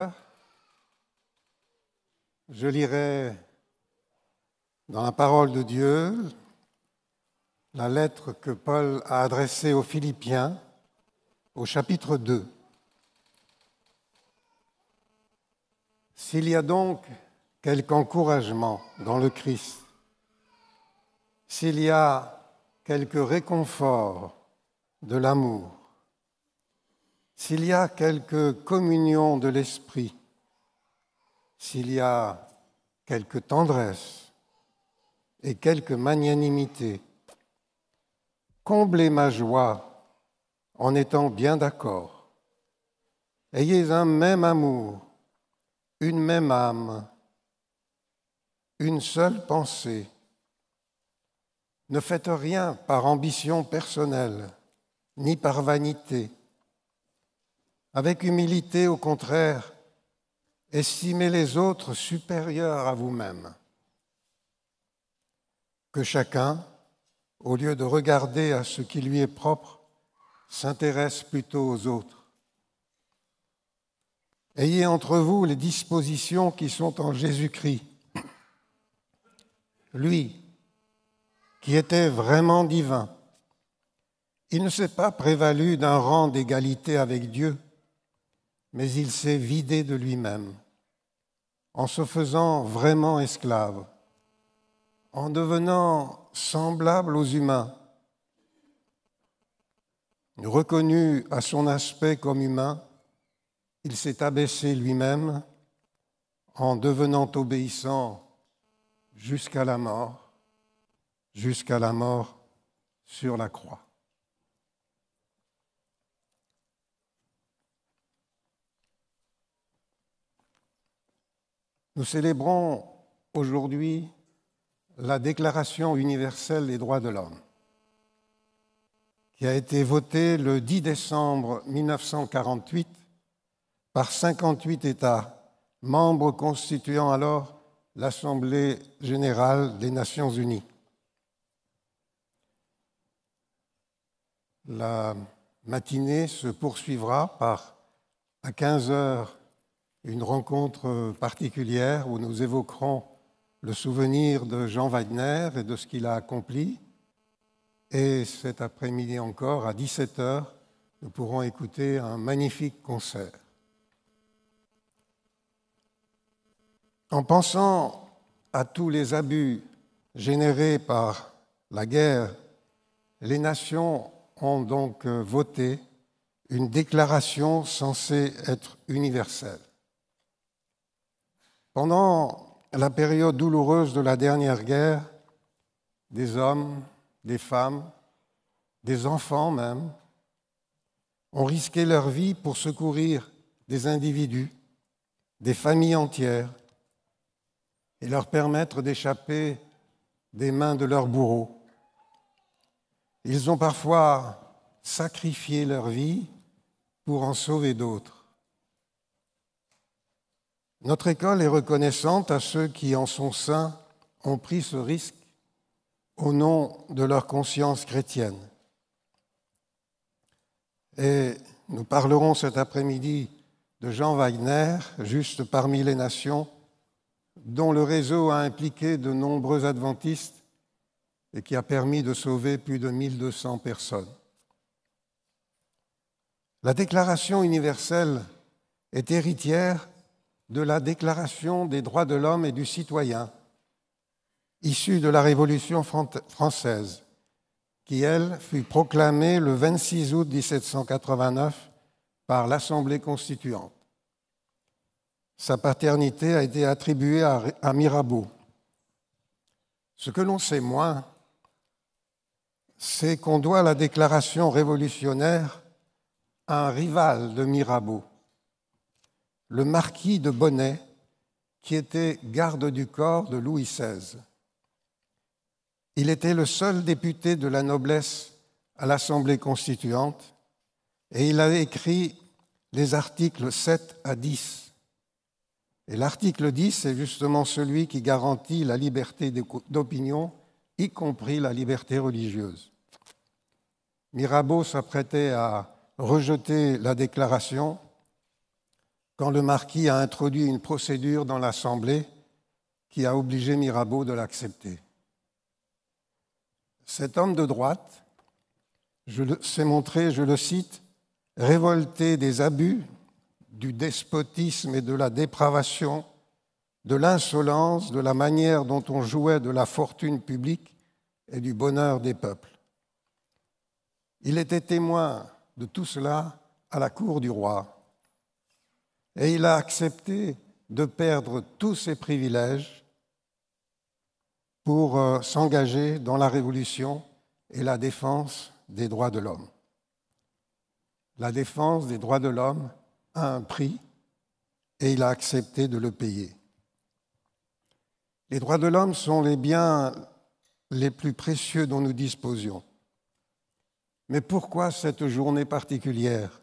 Ah. je lirai dans la parole de Dieu la lettre que Paul a adressée aux Philippiens au chapitre 2. S'il y a donc quelque encouragement dans le Christ, s'il y a quelque réconfort de l'amour, s'il y a quelque communion de l'esprit, s'il y a quelque tendresse et quelque magnanimité, comblez ma joie en étant bien d'accord. Ayez un même amour, une même âme, une seule pensée. Ne faites rien par ambition personnelle, ni par vanité avec humilité, au contraire, estimez les autres supérieurs à vous-même. Que chacun, au lieu de regarder à ce qui lui est propre, s'intéresse plutôt aux autres. Ayez entre vous les dispositions qui sont en Jésus-Christ. Lui, qui était vraiment divin, il ne s'est pas prévalu d'un rang d'égalité avec Dieu mais il s'est vidé de lui-même, en se faisant vraiment esclave, en devenant semblable aux humains, reconnu à son aspect comme humain, il s'est abaissé lui-même en devenant obéissant jusqu'à la mort, jusqu'à la mort sur la croix. Nous célébrons aujourd'hui la Déclaration universelle des droits de l'homme, qui a été votée le 10 décembre 1948 par 58 États, membres constituant alors l'Assemblée générale des Nations unies. La matinée se poursuivra par, à 15 heures, une rencontre euh, particulière où nous évoquerons le souvenir de Jean Wagner et de ce qu'il a accompli. Et cet après-midi encore, à 17h, nous pourrons écouter un magnifique concert. En pensant à tous les abus générés par la guerre, les nations ont donc euh, voté une déclaration censée être universelle. Pendant la période douloureuse de la dernière guerre, des hommes, des femmes, des enfants même, ont risqué leur vie pour secourir des individus, des familles entières, et leur permettre d'échapper des mains de leurs bourreaux. Ils ont parfois sacrifié leur vie pour en sauver d'autres. Notre école est reconnaissante à ceux qui, en son sein, ont pris ce risque au nom de leur conscience chrétienne. Et nous parlerons cet après-midi de Jean Wagner, juste parmi les nations, dont le réseau a impliqué de nombreux adventistes et qui a permis de sauver plus de 1200 personnes. La Déclaration universelle est héritière de la Déclaration des droits de l'homme et du citoyen, issue de la Révolution française, qui, elle, fut proclamée le 26 août 1789 par l'Assemblée constituante. Sa paternité a été attribuée à, Mirabeau. Ce que l'on sait moins, c'est qu'on doit la déclaration révolutionnaire à un rival de Mirabeau, le marquis de Bonnet, qui était garde du corps de Louis XVI. Il était le seul député de la noblesse à l'Assemblée constituante et il a écrit les articles 7 à 10. Et l'article 10 est justement celui qui garantit la liberté d'opinion, y compris la liberté religieuse. Mirabeau s'apprêtait à rejeter la déclaration quand le marquis a introduit une procédure dans l'Assemblée qui a obligé Mirabeau de l'accepter. Cet homme de droite s'est montré, je le cite, révolté des abus, du despotisme et de la dépravation, de l'insolence, de la manière dont on jouait de la fortune publique et du bonheur des peuples. Il était témoin de tout cela à la cour du roi et il a accepté de perdre tous ses privilèges pour euh, s'engager dans la révolution et la défense des droits de l'homme. La défense des droits de l'homme a un prix et il a accepté de le payer. Les droits de l'homme sont les biens les plus précieux dont nous disposions. Mais pourquoi cette journée particulière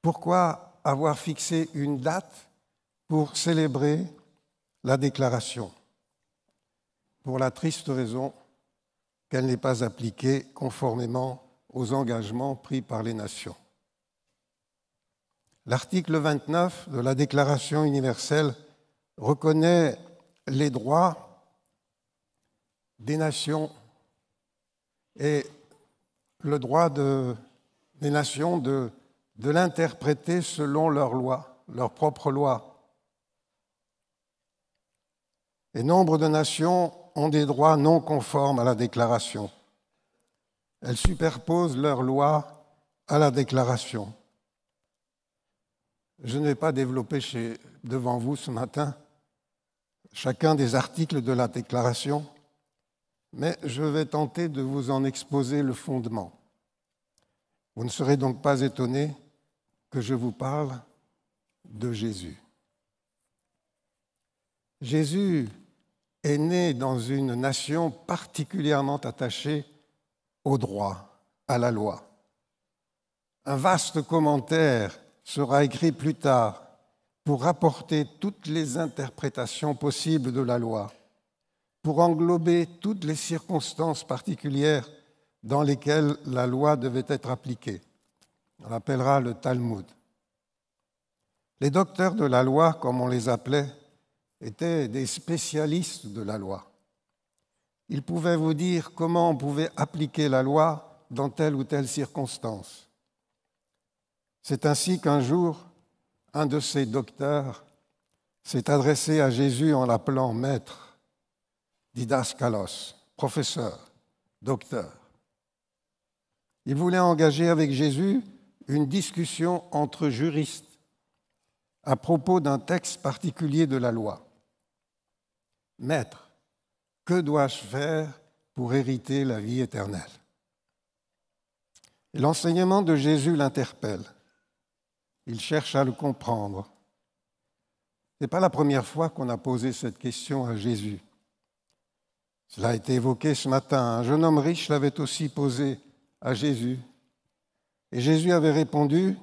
Pourquoi avoir fixé une date pour célébrer la déclaration, pour la triste raison qu'elle n'est pas appliquée conformément aux engagements pris par les nations. L'article 29 de la Déclaration universelle reconnaît les droits des nations et le droit des nations de de l'interpréter selon leur loi, leur propre loi. Et nombre de nations ont des droits non conformes à la déclaration. Elles superposent leurs lois à la déclaration. Je ne vais pas développer devant vous ce matin chacun des articles de la déclaration, mais je vais tenter de vous en exposer le fondement. Vous ne serez donc pas étonné je vous parle de Jésus. Jésus est né dans une nation particulièrement attachée au droit, à la loi. Un vaste commentaire sera écrit plus tard pour apporter toutes les interprétations possibles de la loi, pour englober toutes les circonstances particulières dans lesquelles la loi devait être appliquée on l'appellera le Talmud. Les docteurs de la loi, comme on les appelait, étaient des spécialistes de la loi. Ils pouvaient vous dire comment on pouvait appliquer la loi dans telle ou telle circonstance. C'est ainsi qu'un jour, un de ces docteurs s'est adressé à Jésus en l'appelant Maître, Didascalos, professeur, docteur. Il voulait engager avec Jésus une discussion entre juristes à propos d'un texte particulier de la loi. Maître, que dois-je faire pour hériter la vie éternelle L'enseignement de Jésus l'interpelle. Il cherche à le comprendre. Ce n'est pas la première fois qu'on a posé cette question à Jésus. Cela a été évoqué ce matin. Un jeune homme riche l'avait aussi posé à Jésus et Jésus avait répondu,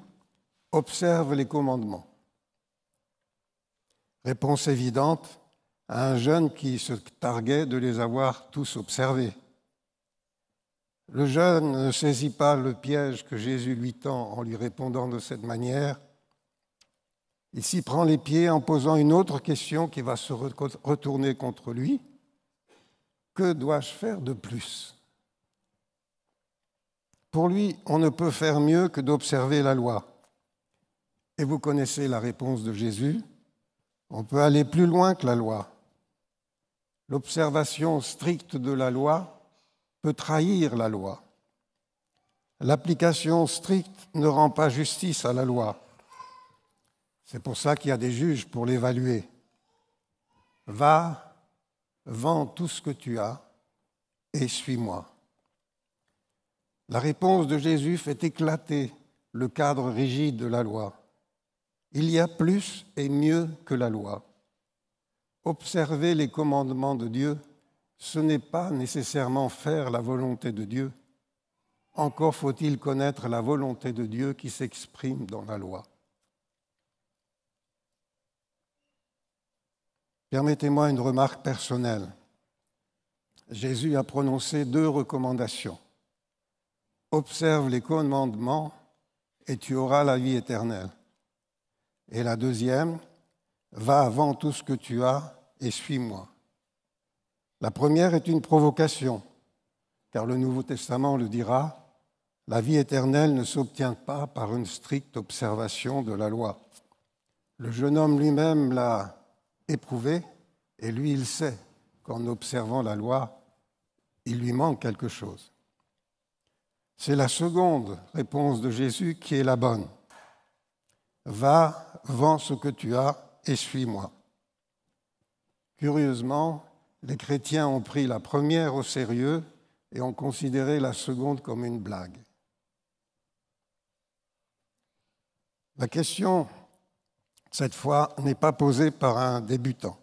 observe les commandements. Réponse évidente à un jeune qui se targuait de les avoir tous observés. Le jeune ne saisit pas le piège que Jésus lui tend en lui répondant de cette manière. Il s'y prend les pieds en posant une autre question qui va se retourner contre lui. Que dois-je faire de plus pour lui, on ne peut faire mieux que d'observer la loi. Et vous connaissez la réponse de Jésus, on peut aller plus loin que la loi. L'observation stricte de la loi peut trahir la loi. L'application stricte ne rend pas justice à la loi. C'est pour ça qu'il y a des juges pour l'évaluer. Va, vends tout ce que tu as et suis-moi. La réponse de Jésus fait éclater le cadre rigide de la loi. Il y a plus et mieux que la loi. Observer les commandements de Dieu, ce n'est pas nécessairement faire la volonté de Dieu. Encore faut-il connaître la volonté de Dieu qui s'exprime dans la loi. Permettez-moi une remarque personnelle. Jésus a prononcé deux recommandations observe les commandements et tu auras la vie éternelle. Et la deuxième, va avant tout ce que tu as et suis-moi. La première est une provocation, car le Nouveau Testament le dira, la vie éternelle ne s'obtient pas par une stricte observation de la loi. Le jeune homme lui-même l'a éprouvé, et lui il sait qu'en observant la loi, il lui manque quelque chose. C'est la seconde réponse de Jésus qui est la bonne. Va, vends ce que tu as et suis-moi. Curieusement, les chrétiens ont pris la première au sérieux et ont considéré la seconde comme une blague. La question, cette fois, n'est pas posée par un débutant,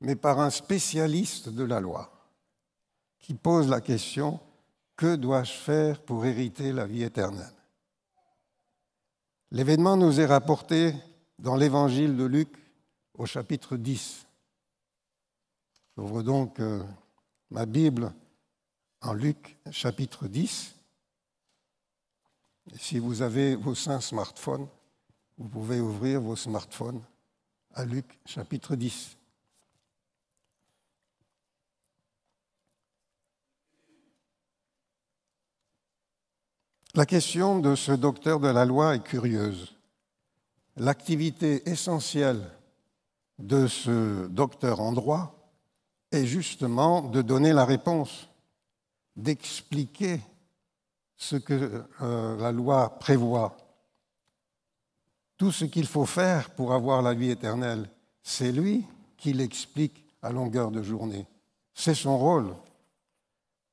mais par un spécialiste de la loi, qui pose la question que dois-je faire pour hériter la vie éternelle L'événement nous est rapporté dans l'évangile de Luc au chapitre 10. J'ouvre donc euh, ma Bible en Luc chapitre 10. si vous avez vos saints smartphones, vous pouvez ouvrir vos smartphones à Luc chapitre 10. La question de ce docteur de la loi est curieuse. L'activité essentielle de ce docteur en droit est justement de donner la réponse, d'expliquer ce que euh, la loi prévoit. Tout ce qu'il faut faire pour avoir la vie éternelle, c'est lui qui l'explique à longueur de journée. C'est son rôle.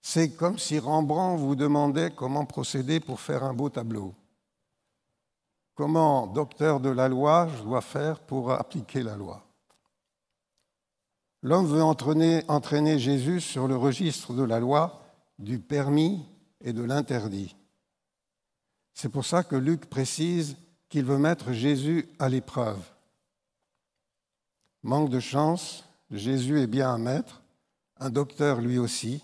C'est comme si Rembrandt vous demandait comment procéder pour faire un beau tableau. Comment, docteur de la loi, je dois faire pour appliquer la loi L'homme veut entraîner, entraîner, Jésus sur le registre de la loi, du permis et de l'interdit. C'est pour ça que Luc précise qu'il veut mettre Jésus à l'épreuve. Manque de chance, Jésus est bien un maître, un docteur lui aussi,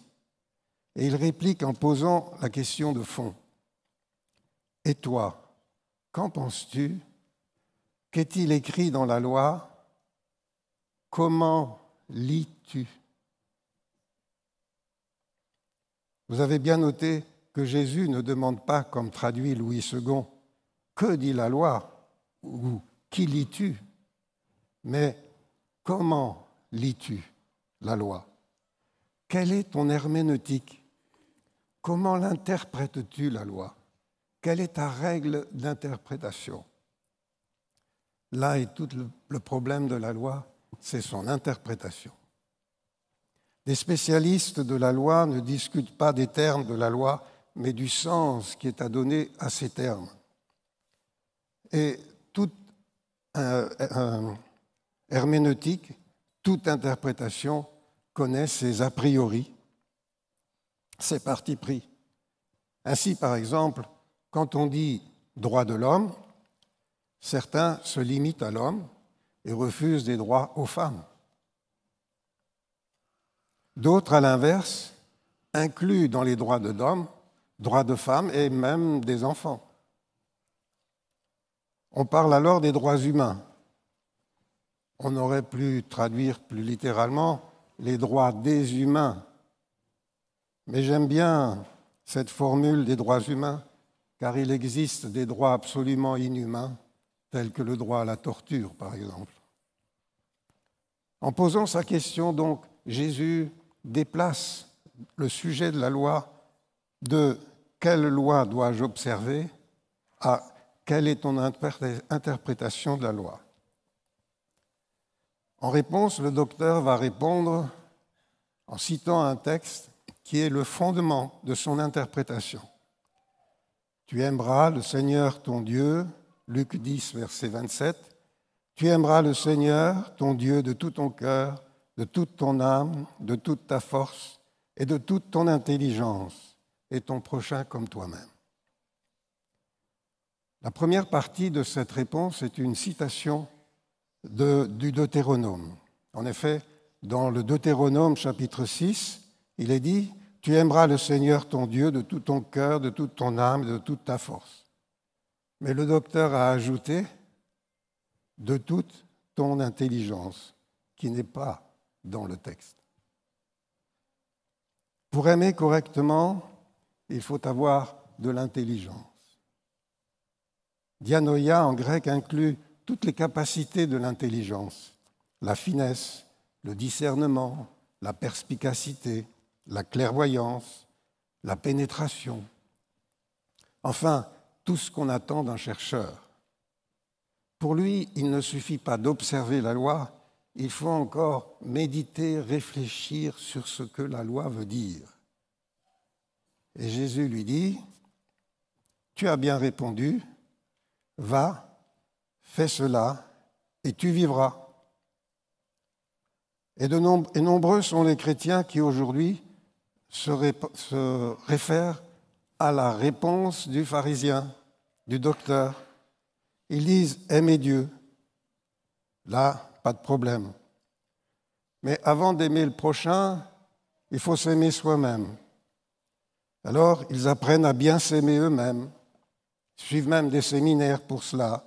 et il réplique en posant la question de fond. Et toi, qu'en penses-tu Qu'est-il écrit dans la loi Comment lis-tu Vous avez bien noté que Jésus ne demande pas, comme traduit Louis II, que dit la loi ou qui lis-tu Mais comment lis-tu la loi Quelle est ton herméneutique Comment l'interprètes-tu, la loi Quelle est ta règle d'interprétation Là est tout le problème de la loi, c'est son interprétation. Les spécialistes de la loi ne discutent pas des termes de la loi, mais du sens qui est à donner à ces termes. Et toute euh, euh, herméneutique, toute interprétation connaît ses a priori ses partis pris. Ainsi, par exemple, quand on dit droit de l'homme, certains se limitent à l'homme et refusent des droits aux femmes. D'autres, à l'inverse, incluent dans les droits de l'homme, droits de femmes et même des enfants. On parle alors des droits humains. On aurait pu traduire plus littéralement les droits des humains mais j'aime bien cette formule des droits humains, car il existe des droits absolument inhumains, tels que le droit à la torture, par exemple. En posant sa question, donc, Jésus déplace le sujet de la loi de quelle loi dois-je observer à quelle est ton interprétation de la loi. En réponse, le docteur va répondre en citant un texte qui est le fondement de son interprétation. Tu aimeras le Seigneur ton Dieu, Luc 10, verset 27. Tu aimeras le Seigneur ton Dieu de tout ton cœur, de toute ton âme, de toute ta force et de toute ton intelligence, et ton prochain comme toi-même. La première partie de cette réponse est une citation du Deutéronome. En effet, dans le Deutéronome chapitre 6, il est dit, tu aimeras le Seigneur ton Dieu de tout ton cœur, de toute ton âme, de toute ta force. Mais le docteur a ajouté, de toute ton intelligence, qui n'est pas dans le texte. Pour aimer correctement, il faut avoir de l'intelligence. Dianoia en grec inclut toutes les capacités de l'intelligence, la finesse, le discernement, la perspicacité, la clairvoyance, la pénétration, enfin tout ce qu'on attend d'un chercheur. Pour lui, il ne suffit pas d'observer la loi, il faut encore méditer, réfléchir sur ce que la loi veut dire. Et Jésus lui dit, Tu as bien répondu, va, fais cela, et tu vivras. Et, nombreux sont les chrétiens qui aujourd'hui se, réfèrent réfère à la réponse du pharisien, du docteur. Ils disent Aimer Dieu. Là, pas de problème. Mais avant d'aimer le prochain, il faut s'aimer soi-même. Alors, ils apprennent à bien s'aimer eux-mêmes, suivent même des séminaires pour cela,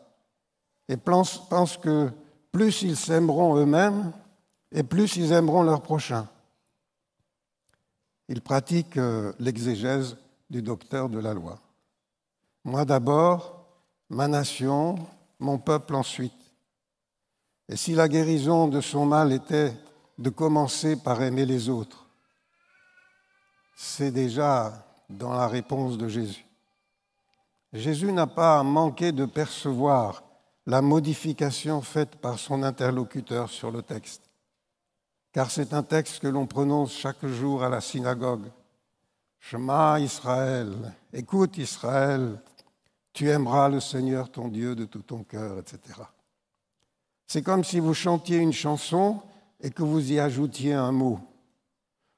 et pensent, que plus ils s'aimeront eux-mêmes, et plus ils aimeront leur prochain il pratique euh, l'exégèse du docteur de la loi. Moi d'abord, ma nation, mon peuple ensuite. Et si la guérison de son mal était de commencer par aimer les autres, c'est déjà dans la réponse de Jésus. Jésus n'a pas manqué de percevoir la modification faite par son interlocuteur sur le texte car c'est un texte que l'on prononce chaque jour à la synagogue. Shema Israël, écoute Israël, tu aimeras le Seigneur ton Dieu de tout ton cœur, etc. C'est comme si vous chantiez une chanson et que vous y ajoutiez un mot,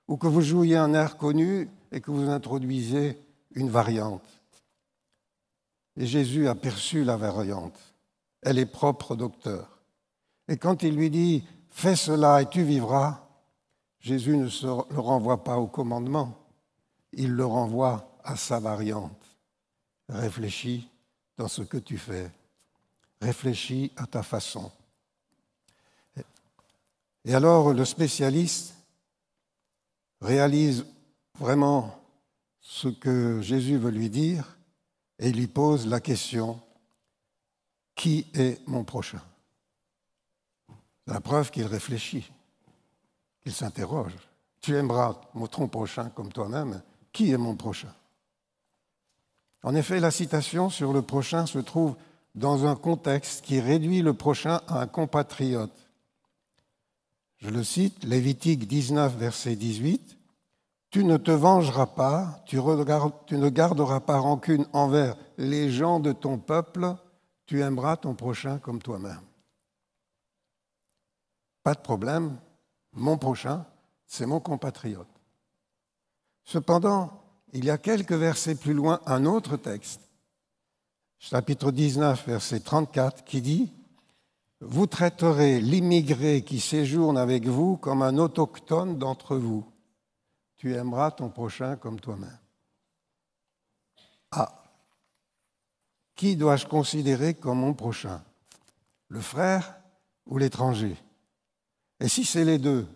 ou que vous jouiez un air connu et que vous introduisez une variante. Et Jésus aperçut la variante. Elle est propre au docteur. Et quand il lui dit Fais cela et tu vivras. Jésus ne le renvoie pas au commandement, il le renvoie à sa variante. Réfléchis dans ce que tu fais. Réfléchis à ta façon. Et alors le spécialiste réalise vraiment ce que Jésus veut lui dire et lui pose la question, qui est mon prochain la preuve qu'il réfléchit, qu'il s'interroge. Tu aimeras mon prochain comme toi-même. Qui est mon prochain En effet, la citation sur le prochain se trouve dans un contexte qui réduit le prochain à un compatriote. Je le cite, Lévitique 19, verset 18, Tu ne te vengeras pas, tu ne garderas pas rancune envers les gens de ton peuple, tu aimeras ton prochain comme toi-même. Pas de problème, mon prochain, c'est mon compatriote. Cependant, il y a quelques versets plus loin, un autre texte, chapitre 19, verset 34, qui dit Vous traiterez l'immigré qui séjourne avec vous comme un autochtone d'entre vous. Tu aimeras ton prochain comme toi-même. Ah Qui dois-je considérer comme mon prochain Le frère ou l'étranger et si c'est les deux,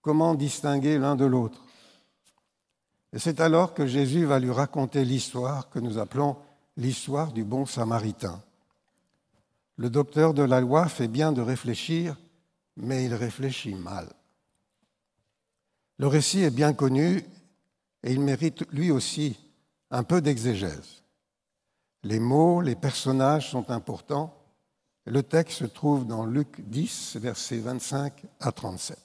comment distinguer l'un de l'autre Et c'est alors que Jésus va lui raconter l'histoire que nous appelons l'histoire du bon samaritain. Le docteur de la loi fait bien de réfléchir, mais il réfléchit mal. Le récit est bien connu et il mérite lui aussi un peu d'exégèse. Les mots, les personnages sont importants, le texte se trouve dans Luc 10, versets 25 à 37.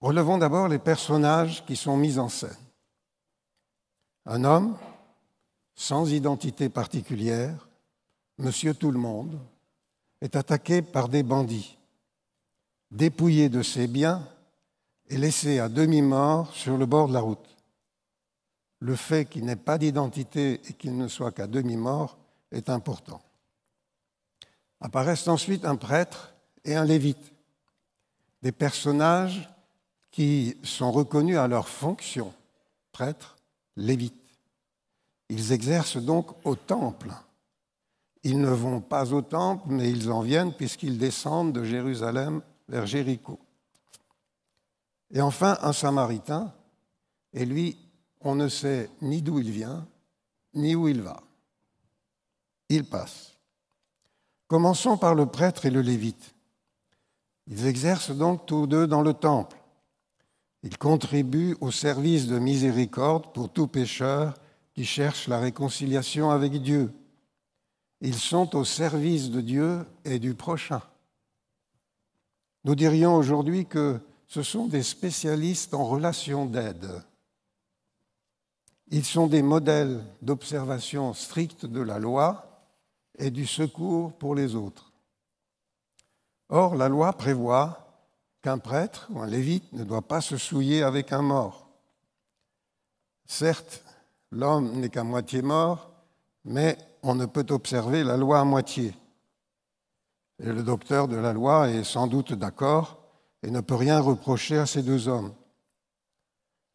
Relevons d'abord les personnages qui sont mis en scène. Un homme, sans identité particulière, monsieur tout le monde, est attaqué par des bandits, dépouillé de ses biens et laissé à demi-mort sur le bord de la route. Le fait qu'il n'ait pas d'identité et qu'il ne soit qu'à demi-mort est important. Apparaissent ensuite un prêtre et un lévite, des personnages qui sont reconnus à leur fonction, prêtre, lévite. Ils exercent donc au temple. Ils ne vont pas au temple, mais ils en viennent puisqu'ils descendent de Jérusalem vers Jéricho. Et enfin, un samaritain, et lui, on ne sait ni d'où il vient, ni où il va. Ils passent. Commençons par le prêtre et le lévite. Ils exercent donc tous deux dans le temple. Ils contribuent au service de miséricorde pour tout pécheur qui cherche la réconciliation avec Dieu. Ils sont au service de Dieu et du prochain. Nous dirions aujourd'hui que ce sont des spécialistes en relations d'aide. Ils sont des modèles d'observation stricte de la loi et du secours pour les autres. Or, la loi prévoit qu'un prêtre ou un lévite ne doit pas se souiller avec un mort. Certes, l'homme n'est qu'à moitié mort, mais on ne peut observer la loi à moitié. Et le docteur de la loi est sans doute d'accord et ne peut rien reprocher à ces deux hommes.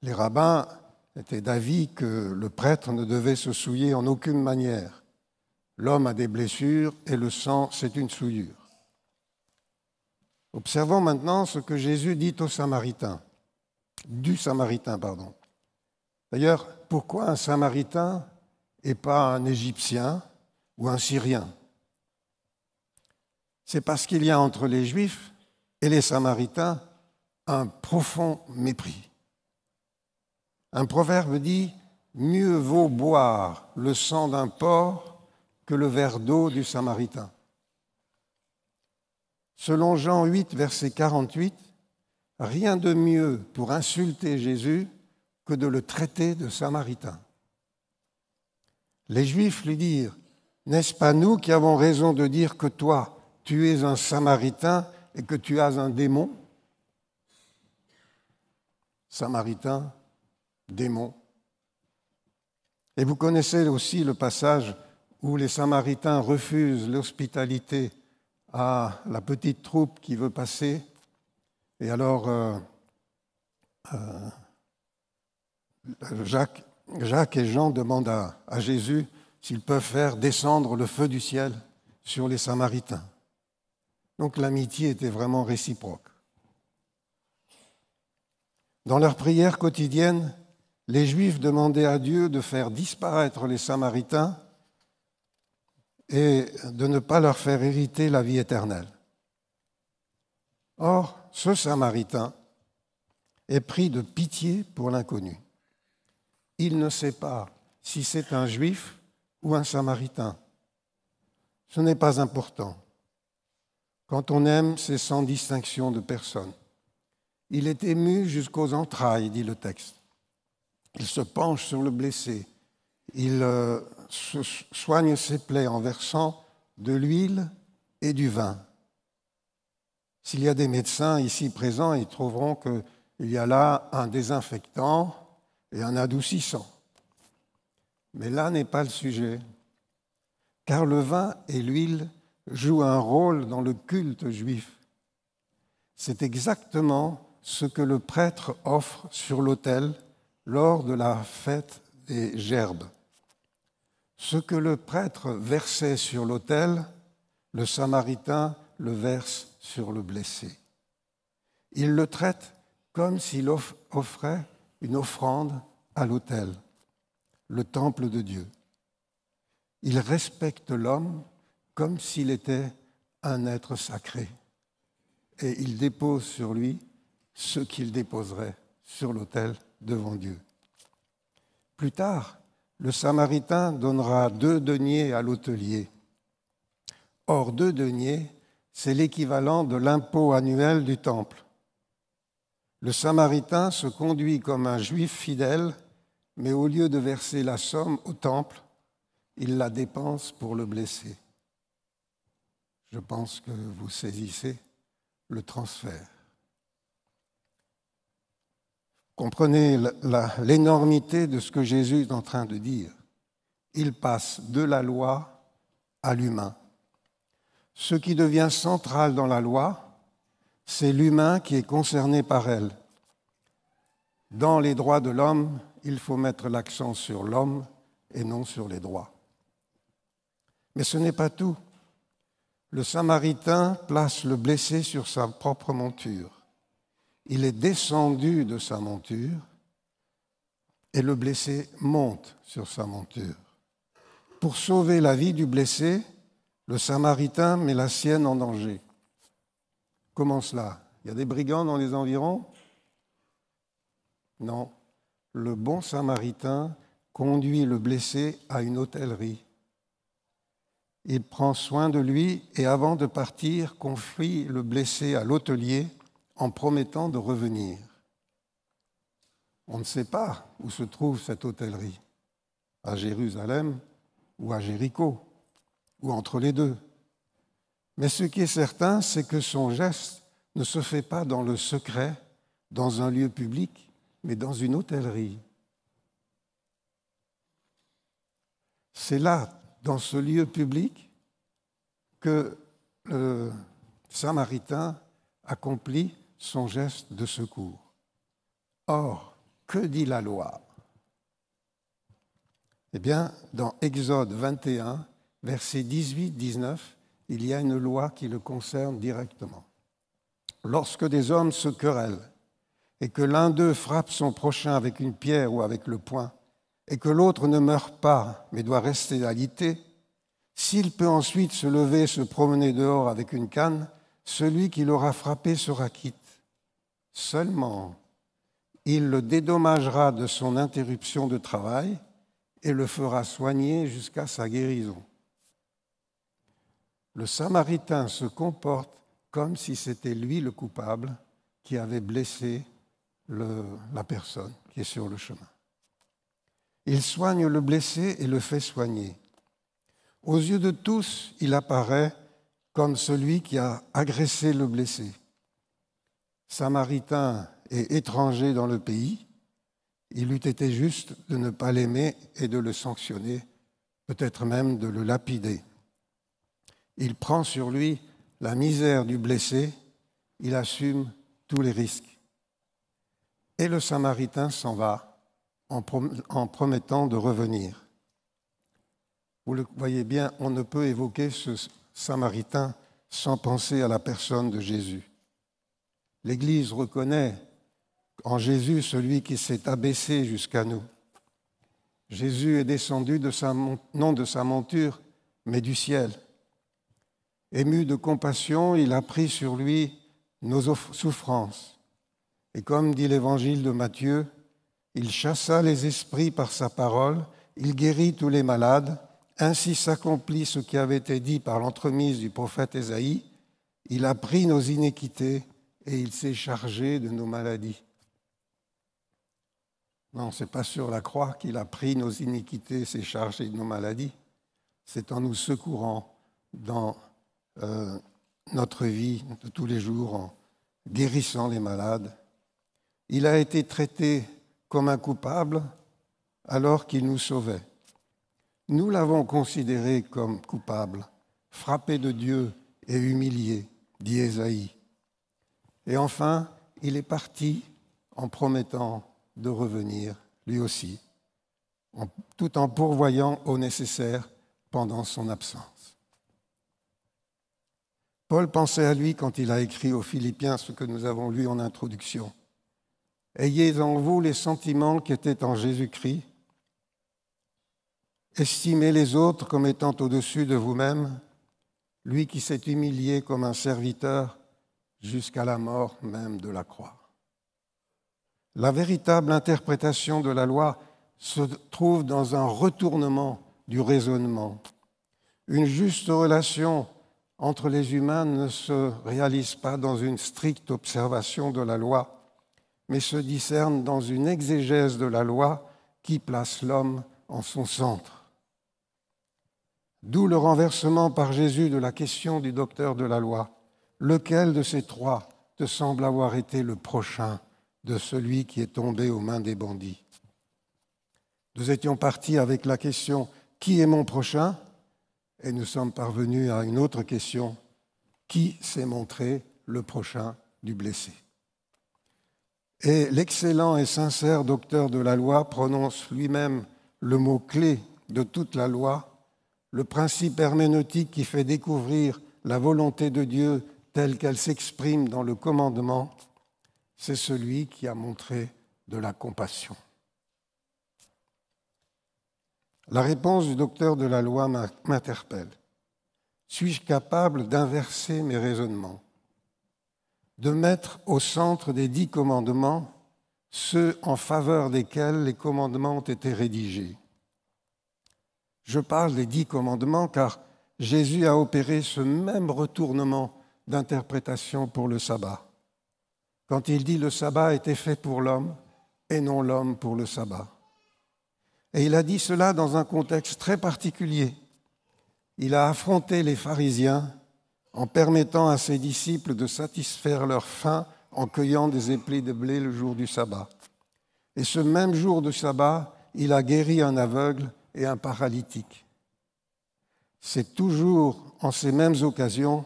Les rabbins étaient d'avis que le prêtre ne devait se souiller en aucune manière. L'homme a des blessures et le sang, c'est une souillure. Observons maintenant ce que Jésus dit au Samaritain, du Samaritain, pardon. D'ailleurs, pourquoi un Samaritain et pas un Égyptien ou un Syrien C'est parce qu'il y a entre les Juifs et les Samaritains un profond mépris. Un proverbe dit, mieux vaut boire le sang d'un porc que le verre d'eau du Samaritain. Selon Jean 8, verset 48, rien de mieux pour insulter Jésus que de le traiter de Samaritain. Les Juifs lui dirent, N'est-ce pas nous qui avons raison de dire que toi, tu es un Samaritain et que tu as un démon Samaritain, démon. Et vous connaissez aussi le passage où les Samaritains refusent l'hospitalité à la petite troupe qui veut passer. Et alors, euh, euh, Jacques, et Jean demandent à, à Jésus s'ils peuvent faire descendre le feu du ciel sur les Samaritains. Donc l'amitié était vraiment réciproque. Dans leur prière quotidienne, les Juifs demandaient à Dieu de faire disparaître les Samaritains et de ne pas leur faire hériter la vie éternelle. Or, ce Samaritain est pris de pitié pour l'inconnu. Il ne sait pas si c'est un juif ou un Samaritain. Ce n'est pas important. Quand on aime, c'est sans distinction de personne. Il est ému jusqu'aux entrailles, dit le texte. Il se penche sur le blessé il euh, soigne ses plaies en versant de l'huile et du vin. S'il y a des médecins ici présents, ils trouveront qu'il y a là un désinfectant et un adoucissant. Mais là n'est pas le sujet, car le vin et l'huile jouent un rôle dans le culte juif. C'est exactement ce que le prêtre offre sur l'autel lors de la fête des gerbes. Ce que le prêtre versait sur l'autel, le samaritain le verse sur le blessé. Il le traite comme s'il offrait une offrande à l'autel, le temple de Dieu. Il respecte l'homme comme s'il était un être sacré. Et il dépose sur lui ce qu'il déposerait sur l'autel devant Dieu. Plus tard, le Samaritain donnera deux deniers à l'hôtelier. Or, deux deniers, c'est l'équivalent de l'impôt annuel du temple. Le Samaritain se conduit comme un juif fidèle, mais au lieu de verser la somme au temple, il la dépense pour le blesser. Je pense que vous saisissez le transfert. Comprenez l'énormité de ce que Jésus est en train de dire. Il passe de la loi à l'humain. Ce qui devient central dans la loi, c'est l'humain qui est concerné par elle. Dans les droits de l'homme, il faut mettre l'accent sur l'homme et non sur les droits. Mais ce n'est pas tout. Le Samaritain place le blessé sur sa propre monture. Il est descendu de sa monture et le blessé monte sur sa monture. Pour sauver la vie du blessé, le Samaritain met la sienne en danger. Comment cela Il y a des brigands dans les environs Non. Le bon Samaritain conduit le blessé à une hôtellerie. Il prend soin de lui et avant de partir, confie le blessé à l'hôtelier en promettant de revenir. On ne sait pas où se trouve cette hôtellerie, à Jérusalem ou à Jéricho, ou entre les deux. Mais ce qui est certain, c'est que son geste ne se fait pas dans le secret, dans un lieu public, mais dans une hôtellerie. C'est là, dans ce lieu public, que le Samaritain accomplit son geste de secours. Or, que dit la loi Eh bien, dans Exode 21, versets 18-19, il y a une loi qui le concerne directement. Lorsque des hommes se querellent et que l'un d'eux frappe son prochain avec une pierre ou avec le poing, et que l'autre ne meurt pas mais doit rester alité, s'il peut ensuite se lever et se promener dehors avec une canne, celui qui l'aura frappé sera quitté. Seulement, il le dédommagera de son interruption de travail et le fera soigner jusqu'à sa guérison. Le Samaritain se comporte comme si c'était lui le coupable qui avait blessé la personne qui est sur le chemin. Il soigne le blessé et le fait soigner. Aux yeux de tous, il apparaît comme celui qui a agressé le blessé samaritain et étranger dans le pays, il eût été juste de ne pas l'aimer et de le sanctionner, peut-être même de le lapider. Il prend sur lui la misère du blessé, il assume tous les risques. Et le Samaritain s'en va en, promettant de revenir. Vous le voyez bien, on ne peut évoquer ce Samaritain sans penser à la personne de Jésus l'Église reconnaît en Jésus celui qui s'est abaissé jusqu'à nous. Jésus est descendu de non de sa monture, mais du ciel. Ému de compassion, il a pris sur lui nos souffrances. Et comme dit l'évangile de Matthieu, il chassa les esprits par sa parole, il guérit tous les malades, ainsi s'accomplit ce qui avait été dit par l'entremise du prophète Ésaïe, il a pris nos iniquités et il s'est chargé de nos maladies. Non, ce n'est pas sur la croix qu'il a pris nos iniquités, s'est chargé de nos maladies. C'est en nous secourant dans euh, notre vie de tous les jours, en guérissant les malades. Il a été traité comme un coupable alors qu'il nous sauvait. Nous l'avons considéré comme coupable, frappé de Dieu et humilié, dit Esaïe. Et enfin, il est parti en promettant de revenir, lui aussi, tout en pourvoyant au nécessaire pendant son absence. Paul pensait à lui quand il a écrit aux Philippiens ce que nous avons lu en introduction. Ayez en vous les sentiments qui étaient en Jésus-Christ. Estimez les autres comme étant au-dessus de vous-même, lui qui s'est humilié comme un serviteur jusqu'à la mort même de la croix. La véritable interprétation de la loi se trouve dans un retournement du raisonnement. Une juste relation entre les humains ne se réalise pas dans une stricte observation de la loi, mais se discerne dans une exégèse de la loi qui place l'homme en son centre. D'où le renversement par Jésus de la question du docteur de la loi lequel de ces trois te semble avoir été le prochain de celui qui est tombé aux mains des bandits Nous étions partis avec la question Qui est mon prochain Et nous sommes parvenus à une autre question Qui s'est montré le prochain du blessé Et l'excellent et sincère docteur de la loi prononce lui-même le mot clé de toute la loi, le principe herméneutique qui fait découvrir la volonté de Dieu telle qu'elle s'exprime dans le commandement, c'est celui qui a montré de la compassion. La réponse du docteur de la loi m'interpelle. Suis-je capable d'inverser mes raisonnements, de mettre au centre des dix commandements ceux en faveur desquels les commandements ont été rédigés Je parle des dix commandements car Jésus a opéré ce même retournement d'interprétation pour le sabbat. Quand il dit le sabbat était fait pour l'homme et non l'homme pour le sabbat. Et il a dit cela dans un contexte très particulier. Il a affronté les pharisiens en permettant à ses disciples de satisfaire leur faim en cueillant des éplis de blé le jour du sabbat. Et ce même jour du sabbat, il a guéri un aveugle et un paralytique. C'est toujours en ces mêmes occasions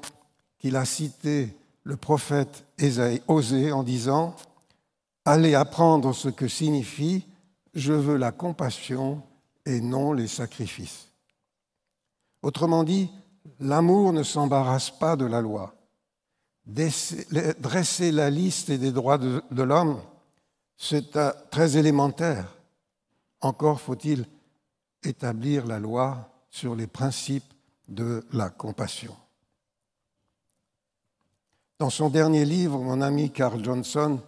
qu'il a cité le prophète Esaïe Osée en disant Allez apprendre ce que signifie Je veux la compassion et non les sacrifices. Autrement dit, l'amour ne s'embarrasse pas de la loi. Dresser la liste des droits de l'homme, c'est très élémentaire. Encore faut-il établir la loi sur les principes de la compassion. Dans son dernier livre, mon ami Carl Johnson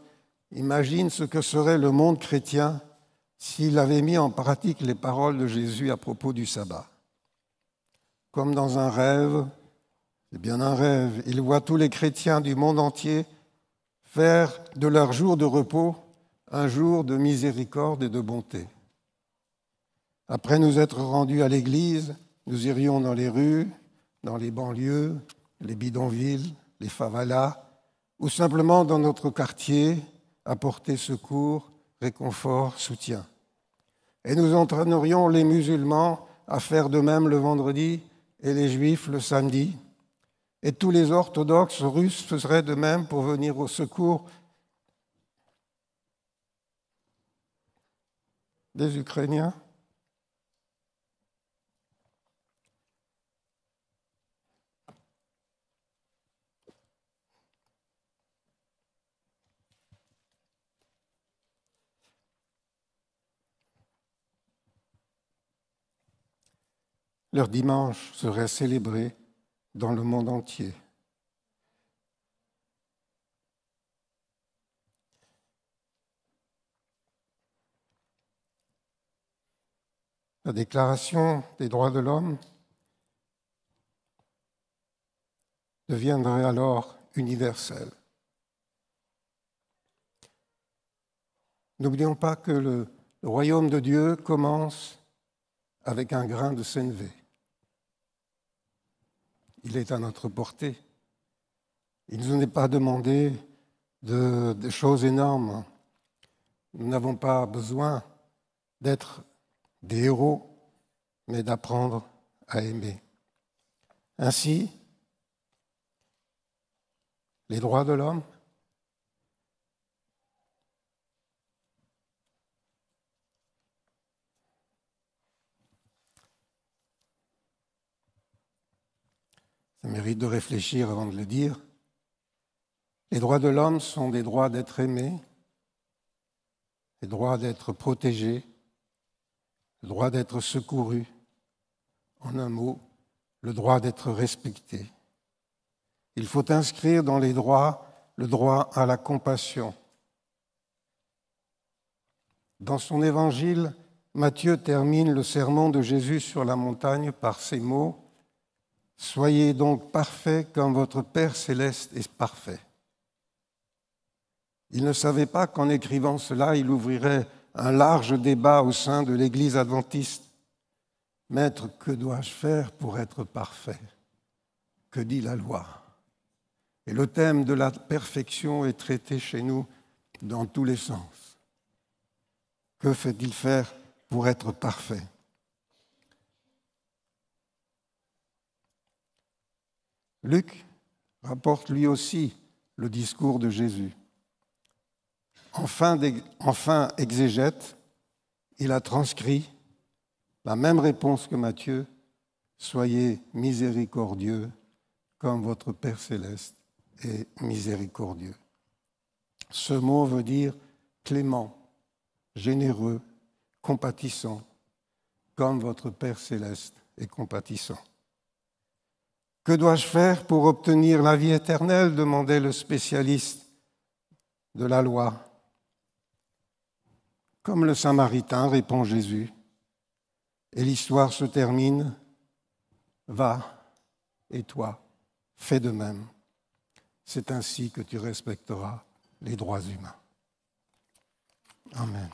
imagine ce que serait le monde chrétien s'il avait mis en pratique les paroles de Jésus à propos du sabbat. Comme dans un rêve, c'est bien un rêve, il voit tous les chrétiens du monde entier faire de leur jour de repos un jour de miséricorde et de bonté. Après nous être rendus à l'église, nous irions dans les rues, dans les banlieues, les bidonvilles, les favelas, ou simplement dans notre quartier, apporter secours, réconfort, soutien. Et nous entraînerions les musulmans à faire de même le vendredi et les juifs le samedi. Et tous les orthodoxes russes feraient de même pour venir au secours des Ukrainiens Leur dimanche serait célébré dans le monde entier. La Déclaration des droits de l'homme deviendrait alors universelle. N'oublions pas que le royaume de Dieu commence avec un grain de sénévé il est à notre portée. Il ne nous est pas demandé de, de choses énormes. Nous n'avons pas besoin d'être des héros, mais d'apprendre à aimer. Ainsi, les droits de l'homme, mérite de réfléchir avant de le dire. Les droits de l'homme sont des droits d'être aimé, des droits d'être protégé, le droit d'être secouru, en un mot, le droit d'être respecté. Il faut inscrire dans les droits le droit à la compassion. Dans son évangile, Matthieu termine le sermon de Jésus sur la montagne par ces mots Soyez donc parfaits comme votre Père céleste est parfait. Il ne savait pas qu'en écrivant cela, il ouvrirait un large débat au sein de l'Église adventiste. Maître, que dois-je faire pour être parfait Que dit la loi Et le thème de la perfection est traité chez nous dans tous les sens. Que fait-il faire pour être parfait Luc rapporte lui aussi le discours de Jésus. Enfin, exégète, il a transcrit la même réponse que Matthieu, Soyez miséricordieux comme votre Père céleste est miséricordieux. Ce mot veut dire clément, généreux, compatissant, comme votre Père céleste est compatissant. Que dois-je faire pour obtenir la vie éternelle demandait le spécialiste de la loi. Comme le Samaritain, répond Jésus. Et l'histoire se termine. Va et toi, fais de même. C'est ainsi que tu respecteras les droits humains. Amen.